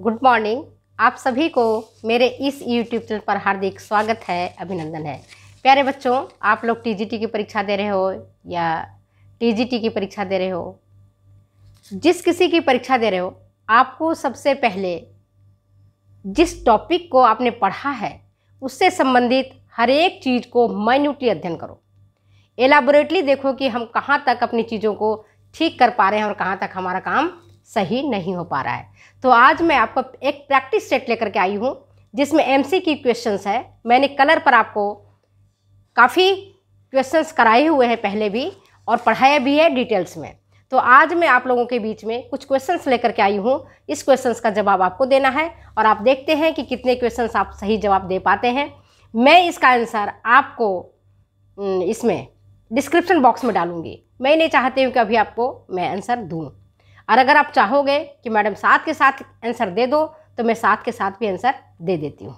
good morning आप सभी को मेरे इस यूट्यूब चैनल पर हार्दिक स्वागत है अभिनंदन है प्यारे बच्चों आप लोग टीजीटी की परीक्षा दे रहे हो या टीजीटी की परीक्षा दे रहे हो जिस किसी की परीक्षा दे रहे हो आपको सबसे पहले जिस टॉपिक को आपने पढ़ा है उससे संबंधित हर एक चीज़ को माइन्यूटली अध्ययन करो एलाबोरेटली देखो कि हम कहाँ तक अपनी चीज़ों को ठीक कर पा रहे हैं और कहाँ तक हमारा काम सही नहीं हो पा रहा है तो आज मैं आपको एक प्रैक्टिस सेट लेकर के आई हूँ जिसमें एम सी की क्वेश्चंस है मैंने कलर पर आपको काफ़ी क्वेश्चंस कराए हुए हैं पहले भी और पढ़ाया भी है डिटेल्स में तो आज मैं आप लोगों के बीच में कुछ क्वेश्चंस लेकर के आई हूँ इस क्वेश्चंस का जवाब आपको देना है और आप देखते हैं कि कितने क्वेश्चन आप सही जवाब दे पाते हैं मैं इसका आंसर आपको हम्म, इसमें डिस्क्रिप्शन बॉक्स में डालूंगी मैं नहीं चाहती हूँ कि अभी आपको मैं आंसर दूँ और अगर आप चाहोगे कि मैडम साथ के साथ आंसर दे दो तो मैं साथ के साथ भी आंसर दे देती हूँ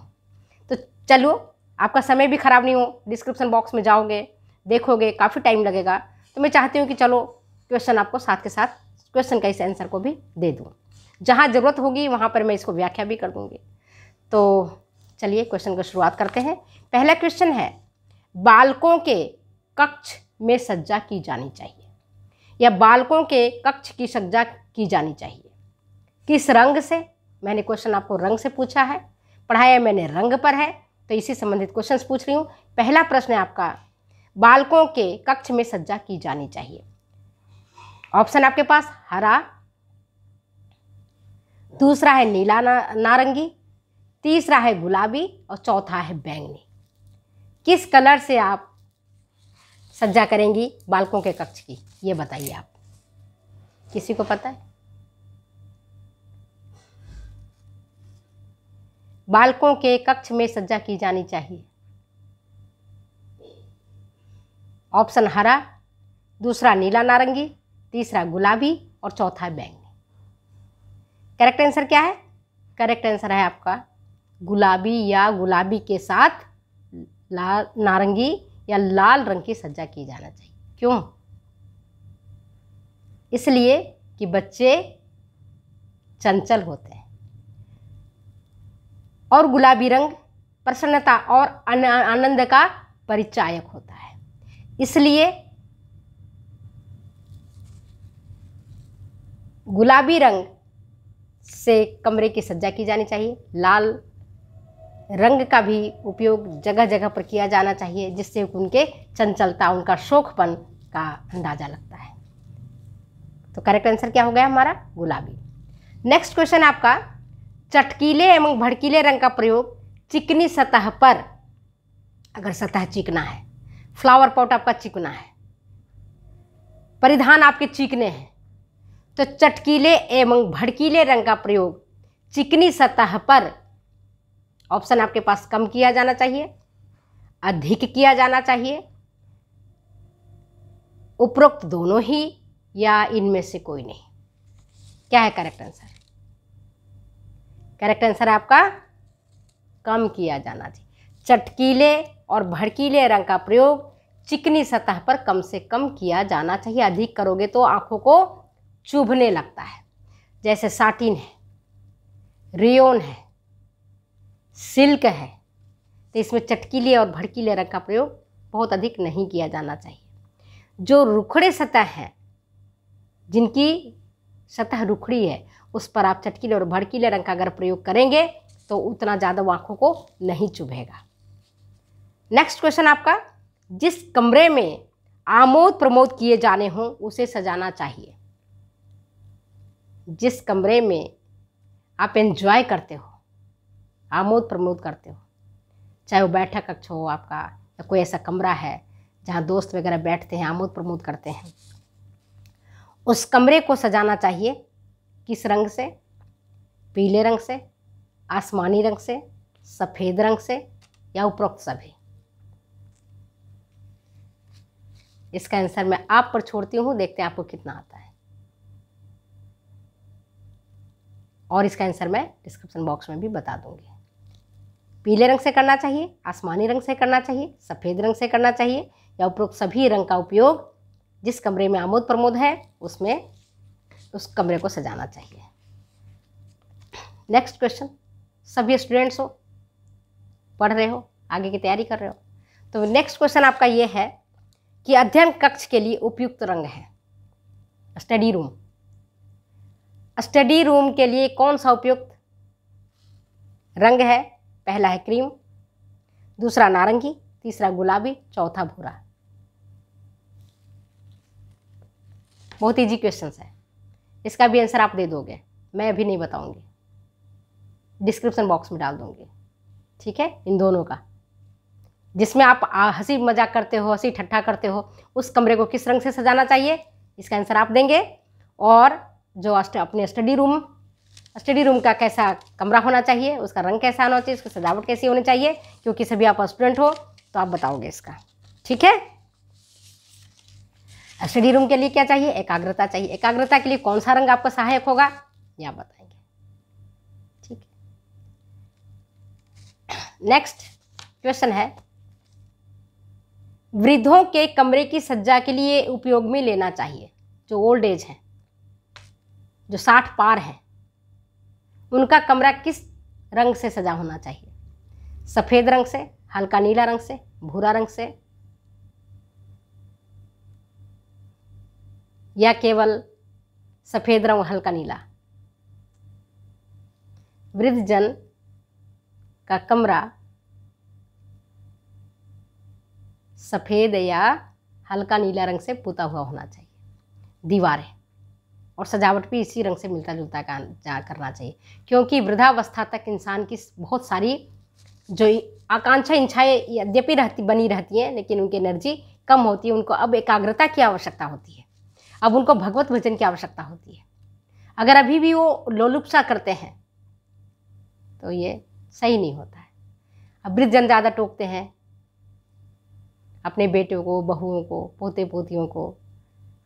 तो चलो आपका समय भी ख़राब नहीं हो डिस्क्रिप्शन बॉक्स में जाओगे देखोगे काफ़ी टाइम लगेगा तो मैं चाहती हूँ कि चलो क्वेश्चन आपको साथ के साथ क्वेश्चन का इस आंसर को भी दे दूँ जहाँ ज़रूरत होगी वहाँ पर मैं इसको व्याख्या भी कर दूँगी तो चलिए क्वेश्चन का शुरुआत करते हैं पहला क्वेश्चन है बालकों के कक्ष में सज्जा की जानी चाहिए या बालकों के कक्ष की सज्जा की जानी चाहिए किस रंग से मैंने क्वेश्चन आपको रंग से पूछा है पढ़ाया मैंने रंग पर है तो इसी संबंधित क्वेश्चन पूछ रही हूँ पहला प्रश्न है आपका बालकों के कक्ष में सज्जा की जानी चाहिए ऑप्शन आपके पास हरा दूसरा है नीला ना, नारंगी तीसरा है गुलाबी और चौथा है बैंगनी किस कलर से आप सज्जा करेंगी बालकों के कक्ष की ये बताइए आप किसी को पता है बालकों के कक्ष में सज्जा की जानी चाहिए ऑप्शन हरा दूसरा नीला नारंगी तीसरा गुलाबी और चौथा बैंगनी करेक्ट आंसर क्या है करेक्ट आंसर है आपका गुलाबी या गुलाबी के साथ ला नारंगी या लाल रंग की सज्जा की जाना चाहिए क्यों इसलिए कि बच्चे चंचल होते हैं और गुलाबी रंग प्रसन्नता और आनंद का परिचायक होता है इसलिए गुलाबी रंग से कमरे की सज्जा की जानी चाहिए लाल रंग का भी उपयोग जगह जगह पर किया जाना चाहिए जिससे उनके चंचलता उनका शोखपन का अंदाज़ा लगता है तो करेक्ट आंसर क्या हो गया हमारा गुलाबी नेक्स्ट क्वेश्चन आपका चटकीले एवं भड़कीले रंग का प्रयोग चिकनी सतह पर अगर सतह चिकना है फ्लावर पॉट आपका चिकना है परिधान आपके चिकने हैं तो चटकीले एवं भड़कीले रंग का प्रयोग चिकनी सतह पर ऑप्शन आपके पास कम किया जाना चाहिए अधिक किया जाना चाहिए उपरोक्त दोनों ही या इनमें से कोई नहीं क्या है करेक्ट आंसर करेक्ट आंसर आपका कम किया जाना चाहिए चटकीले और भड़कीले रंग का प्रयोग चिकनी सतह पर कम से कम किया जाना चाहिए अधिक करोगे तो आंखों को चुभने लगता है जैसे साटिन है रियोन है सिल्क है तो इसमें चटकीले और भड़कीले रंग का प्रयोग बहुत अधिक नहीं किया जाना चाहिए जो रुखड़े सतह है जिनकी सतह रुखड़ी है उस पर आप चटकीले और भड़कीले रंग का अगर प्रयोग करेंगे तो उतना ज़्यादा आँखों को नहीं चुभेगा नेक्स्ट क्वेश्चन आपका जिस कमरे में आमोद प्रमोद किए जाने हों उसे सजाना चाहिए जिस कमरे में आप एंजॉय करते हो आमोद प्रमोद करते हो चाहे वो बैठक कक्ष हो आपका या कोई ऐसा कमरा है जहाँ दोस्त वगैरह बैठते हैं आमोद प्रमोद करते हैं उस कमरे को सजाना चाहिए किस रंग से पीले रंग से आसमानी रंग से सफ़ेद रंग से या उपरोक्त सभी इसका आंसर मैं आप पर छोड़ती हूँ देखते हैं आपको कितना आता है और इसका आंसर मैं डिस्क्रिप्शन बॉक्स में भी बता दूंगी पीले रंग से करना चाहिए आसमानी रंग से करना चाहिए सफ़ेद रंग से करना चाहिए या उपरोक्त सभी रंग का उपयोग जिस कमरे में आमोद प्रमोद है उसमें उस कमरे को सजाना चाहिए नेक्स्ट क्वेश्चन सभी स्टूडेंट्स हो पढ़ रहे हो आगे की तैयारी कर रहे हो तो नेक्स्ट क्वेश्चन आपका ये है कि अध्ययन कक्ष के लिए उपयुक्त रंग है स्टडी रूम स्टडी रूम के लिए कौन सा उपयुक्त रंग है पहला है क्रीम दूसरा नारंगी तीसरा गुलाबी चौथा भूरा बहुत इजी क्वेश्चन है इसका भी आंसर आप दे दोगे मैं अभी नहीं बताऊंगी डिस्क्रिप्शन बॉक्स में डाल दूंगी ठीक है इन दोनों का जिसमें आप हंसी मजाक करते हो हंसी ठट्ठा करते हो उस कमरे को किस रंग से सजाना चाहिए इसका आंसर आप देंगे और जो अपने स्टडी रूम स्टडी रूम का कैसा कमरा होना चाहिए उसका रंग कैसा होना चाहिए उसकी सजावट कैसी होनी चाहिए क्योंकि सभी आप स्टूडेंट हो तो आप बताओगे इसका ठीक है स्टडी रूम के लिए क्या चाहिए एकाग्रता चाहिए एकाग्रता के लिए कौन सा रंग आपका सहायक होगा यह आप बताएंगे ठीक है नेक्स्ट क्वेश्चन है वृद्धों के कमरे की सज्जा के लिए उपयोग में लेना चाहिए जो ओल्ड एज है जो साठ पार है उनका कमरा किस रंग से सजा होना चाहिए सफ़ेद रंग से हल्का नीला रंग से भूरा रंग से या केवल सफ़ेद रंग हल्का नीला वृद्धजन का कमरा सफ़ेद या हल्का नीला रंग से पुता हुआ होना चाहिए दीवार है और सजावट भी इसी रंग से मिलता जुलता जा करना चाहिए क्योंकि वृद्धावस्था तक इंसान की बहुत सारी जो आकांक्षा इच्छाएँ यद्यपि रहती बनी रहती हैं लेकिन उनकी एनर्जी कम होती है उनको अब एकाग्रता की आवश्यकता होती है अब उनको भगवत भजन की आवश्यकता होती है अगर अभी भी वो लोलुपसा करते हैं तो ये सही नहीं होता है अब वृद्धजन ज़्यादा टोकते हैं अपने बेटों को बहुओं को पोते पोतियों को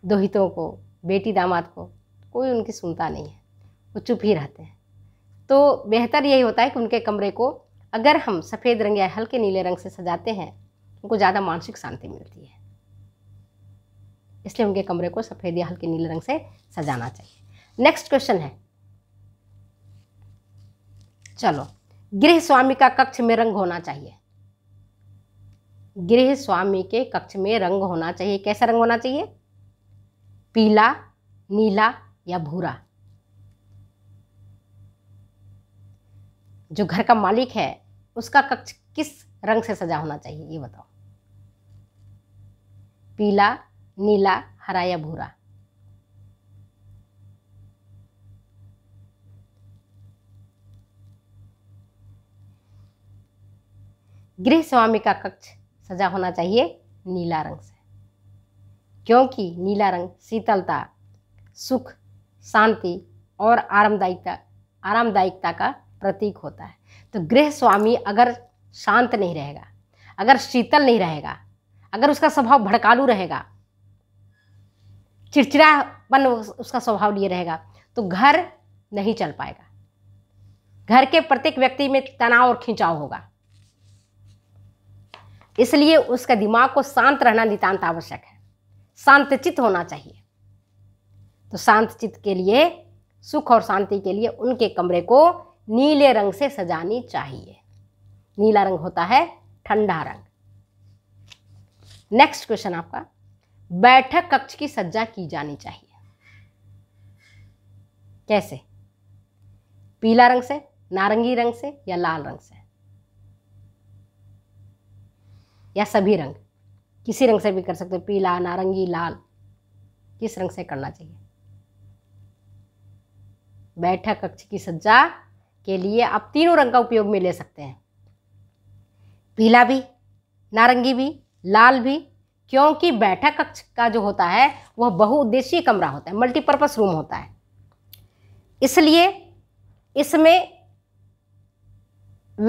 दोहितों को बेटी दामाद को कोई उनकी सुनता नहीं है वो चुप ही रहते हैं तो बेहतर यही होता है कि उनके कमरे को अगर हम सफ़ेद रंग या हल्के नीले रंग से सजाते हैं उनको ज़्यादा मानसिक शांति मिलती है इसलिए उनके कमरे को सफ़ेद या हल्के नीले रंग से सजाना चाहिए नेक्स्ट क्वेश्चन है चलो गृह स्वामी का कक्ष में रंग होना चाहिए गृह स्वामी के कक्ष में रंग होना चाहिए कैसा रंग होना चाहिए पीला नीला या भूरा जो घर का मालिक है उसका कक्ष किस रंग से सजा होना चाहिए ये बताओ पीला नीला हरा या भूरा गृह स्वामी का कक्ष सजा होना चाहिए नीला रंग से क्योंकि नीला रंग शीतलता सुख शांति और आरामदायिकता आरामदायिकता का प्रतीक होता है तो गृह स्वामी अगर शांत नहीं रहेगा अगर शीतल नहीं रहेगा अगर उसका स्वभाव भड़कालू रहेगा चिड़चिड़ापन उसका स्वभाव लिए रहेगा तो घर नहीं चल पाएगा घर के प्रत्येक व्यक्ति में तनाव और खिंचाव होगा इसलिए उसका दिमाग को शांत रहना नितांत आवश्यक है शांतचित होना चाहिए तो शांत चित्त के लिए सुख और शांति के लिए उनके कमरे को नीले रंग से सजानी चाहिए नीला रंग होता है ठंडा रंग नेक्स्ट क्वेश्चन आपका बैठक कक्ष की सज्जा की जानी चाहिए कैसे पीला रंग से नारंगी रंग से या लाल रंग से या सभी रंग किसी रंग से भी कर सकते हो पीला नारंगी लाल किस रंग से करना चाहिए बैठक कक्ष की सज्जा के लिए आप तीनों रंग का उपयोग में ले सकते हैं पीला भी नारंगी भी लाल भी क्योंकि बैठक कक्ष का जो होता है वह बहुउद्देशीय कमरा होता है मल्टीपर्पस रूम होता है इसलिए इसमें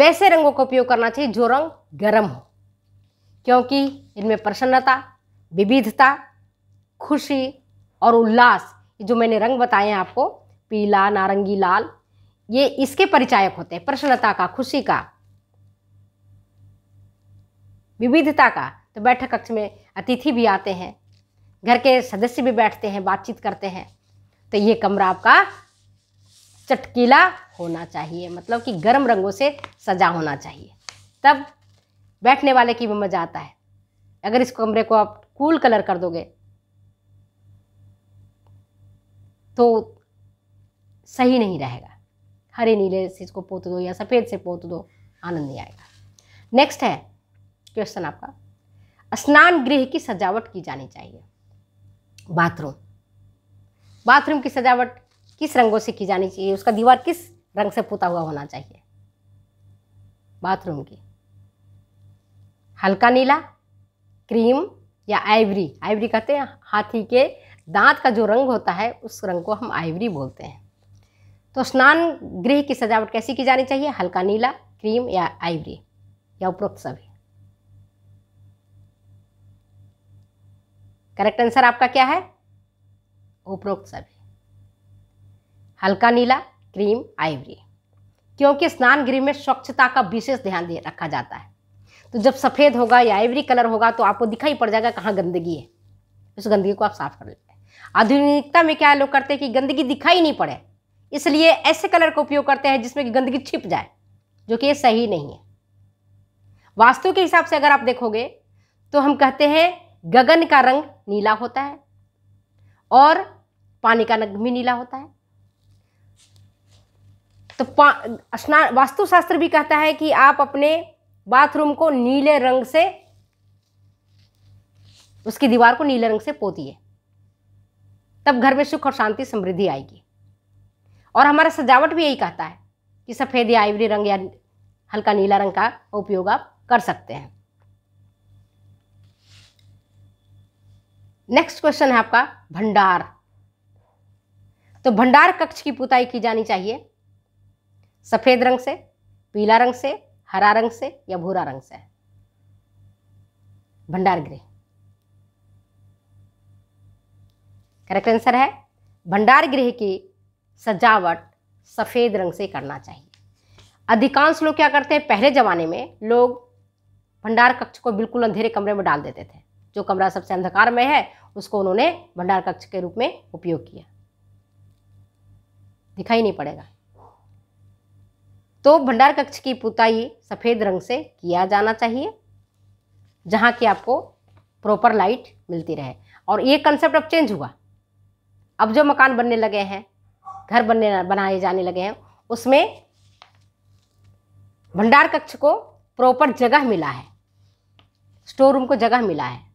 वैसे रंगों का उपयोग करना चाहिए जो रंग गर्म हो क्योंकि इनमें प्रसन्नता विविधता खुशी और उल्लास जो मैंने रंग बताए हैं आपको पीला नारंगी लाल ये इसके परिचायक होते हैं प्रसन्नता का खुशी का विविधता का तो बैठक कक्ष में अतिथि भी आते हैं घर के सदस्य भी बैठते हैं बातचीत करते हैं तो ये कमरा आपका चटकीला होना चाहिए मतलब कि गर्म रंगों से सजा होना चाहिए तब बैठने वाले की भी मज़ा आता है अगर इस कमरे को आप कूल कलर कर दोगे तो सही नहीं रहेगा हरे नीले से इसको पोत दो या सफ़ेद से पोत दो आनंद नहीं आएगा नेक्स्ट है क्वेश्चन आपका स्नान गृह की सजावट की जानी चाहिए बाथरूम बाथरूम की सजावट किस रंगों से की जानी चाहिए उसका दीवार किस रंग से पोता हुआ होना चाहिए बाथरूम की हल्का नीला क्रीम या आइवरी आइवरी कहते हैं हाथी के दांत का जो रंग होता है उस रंग को हम आइवरी बोलते हैं तो स्नान गृह की सजावट कैसी की जानी चाहिए हल्का नीला क्रीम या आइवरी या उपरोक्त सभी करेक्ट आंसर आपका क्या है उपरोक्त सभी हल्का नीला क्रीम आइवरी क्योंकि स्नान गृह में स्वच्छता का विशेष ध्यान रखा जाता है तो जब सफ़ेद होगा या आइवरी कलर होगा तो आपको दिखाई पड़ जाएगा कहाँ गंदगी है उस गंदगी को आप साफ कर लेते हैं आधुनिकता में क्या लोग करते हैं कि गंदगी दिखाई नहीं पड़े इसलिए ऐसे कलर का उपयोग करते हैं जिसमें कि गंदगी छिप जाए जो कि सही नहीं है वास्तु के हिसाब से अगर आप देखोगे तो हम कहते हैं गगन का रंग नीला होता है और पानी का रंग भी नीला होता है तो स्नान वास्तुशास्त्र भी कहता है कि आप अपने बाथरूम को नीले रंग से उसकी दीवार को नीले रंग से पोतिए तब घर में सुख और शांति समृद्धि आएगी और हमारा सजावट भी यही कहता है कि सफ़ेद या आइवरी रंग या हल्का नीला रंग का उपयोग आप कर सकते हैं नेक्स्ट क्वेश्चन है आपका भंडार तो भंडार कक्ष की पुताई की जानी चाहिए सफ़ेद रंग से पीला रंग से हरा रंग से या भूरा रंग से भंडार गृह करेक्ट आंसर है भंडार गृह की सजावट सफ़ेद रंग से करना चाहिए अधिकांश लोग क्या करते हैं पहले ज़माने में लोग भंडार कक्ष को बिल्कुल अंधेरे कमरे में डाल देते थे जो कमरा सबसे अंधकार में है उसको उन्होंने भंडार कक्ष के रूप में उपयोग किया दिखाई नहीं पड़ेगा तो भंडार कक्ष की पुताई सफ़ेद रंग से किया जाना चाहिए जहाँ की आपको प्रॉपर लाइट मिलती रहे और ये कंसेप्ट अब चेंज हुआ अब जो मकान बनने लगे हैं घर बनने बनाए जाने लगे हैं उसमें भंडार कक्ष को प्रॉपर जगह मिला है स्टोर रूम को जगह मिला है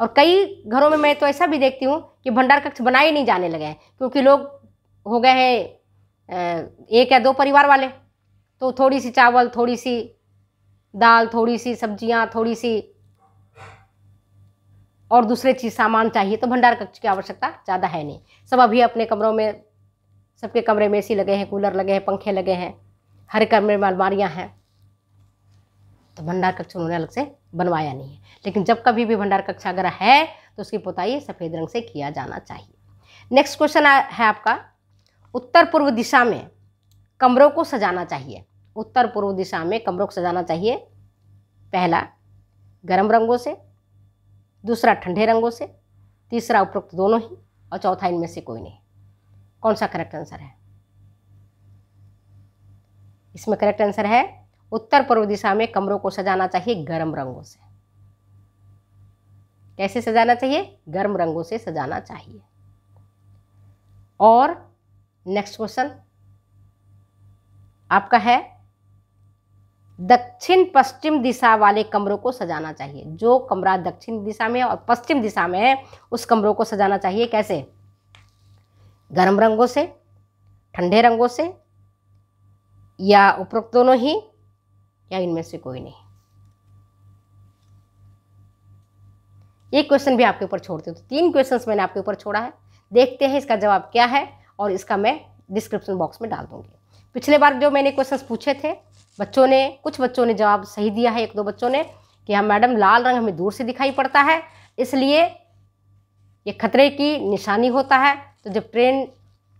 और कई घरों में मैं तो ऐसा भी देखती हूँ कि भंडार कक्ष बनाए नहीं जाने लगे हैं क्योंकि लोग हो गए हैं एक या दो परिवार वाले तो थोड़ी सी चावल थोड़ी सी दाल थोड़ी सी सब्जियाँ थोड़ी सी और दूसरे चीज़ सामान चाहिए तो भंडार कक्ष की आवश्यकता ज़्यादा है नहीं सब अभी अपने कमरों में सबके कमरे में ए लगे हैं कूलर लगे हैं पंखे लगे हैं हर कमरे में अलमारियाँ हैं तो भंडार कक्ष उन्होंने अलग से बनवाया नहीं है लेकिन जब कभी भी भंडार कक्ष अगर है तो उसकी पोताई सफ़ेद रंग से किया जाना चाहिए नेक्स्ट क्वेश्चन है आपका उत्तर पूर्व दिशा में कमरों को सजाना चाहिए उत्तर पूर्व दिशा में कमरों को सजाना चाहिए पहला गर्म रंगों से दूसरा ठंडे रंगों से तीसरा उपरोक्त दोनों ही और चौथा इनमें से कोई नहीं कौन सा करेक्ट आंसर है इसमें करेक्ट आंसर है उत्तर पूर्व दिशा में कमरों को सजाना चाहिए गर्म रंगों से कैसे सजाना चाहिए गर्म रंगों से सजाना चाहिए और नेक्स्ट क्वेश्चन आपका है दक्षिण पश्चिम दिशा वाले कमरों को सजाना चाहिए जो कमरा दक्षिण दिशा में और पश्चिम दिशा में है उस कमरों को सजाना चाहिए कैसे गर्म रंगों से ठंडे रंगों से या उपरोक्त दोनों ही या इनमें से कोई नहीं एक क्वेश्चन भी आपके ऊपर छोड़ते हूँ तो तीन क्वेश्चंस मैंने आपके ऊपर छोड़ा है देखते हैं इसका जवाब क्या है और इसका मैं डिस्क्रिप्शन बॉक्स में डाल दूंगी पिछले बार जो मैंने क्वेश्चंस पूछे थे बच्चों ने कुछ बच्चों ने जवाब सही दिया है एक दो बच्चों ने कि हाँ मैडम लाल रंग हमें दूर से दिखाई पड़ता है इसलिए ये खतरे की निशानी होता है तो जब ट्रेन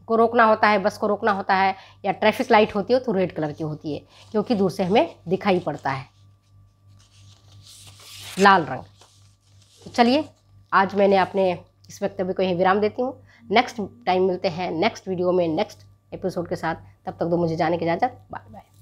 को रोकना होता है बस को रोकना होता है या ट्रैफिक लाइट होती है तो रेड कलर की होती है क्योंकि दूर से हमें दिखाई पड़ता है लाल रंग तो चलिए आज मैंने अपने इस वक्तव्य को यही विराम देती हूँ नेक्स्ट टाइम मिलते हैं नेक्स्ट वीडियो में नेक्स्ट एपिसोड के साथ तब तक दो मुझे जाने की इजाज़त बाय बाय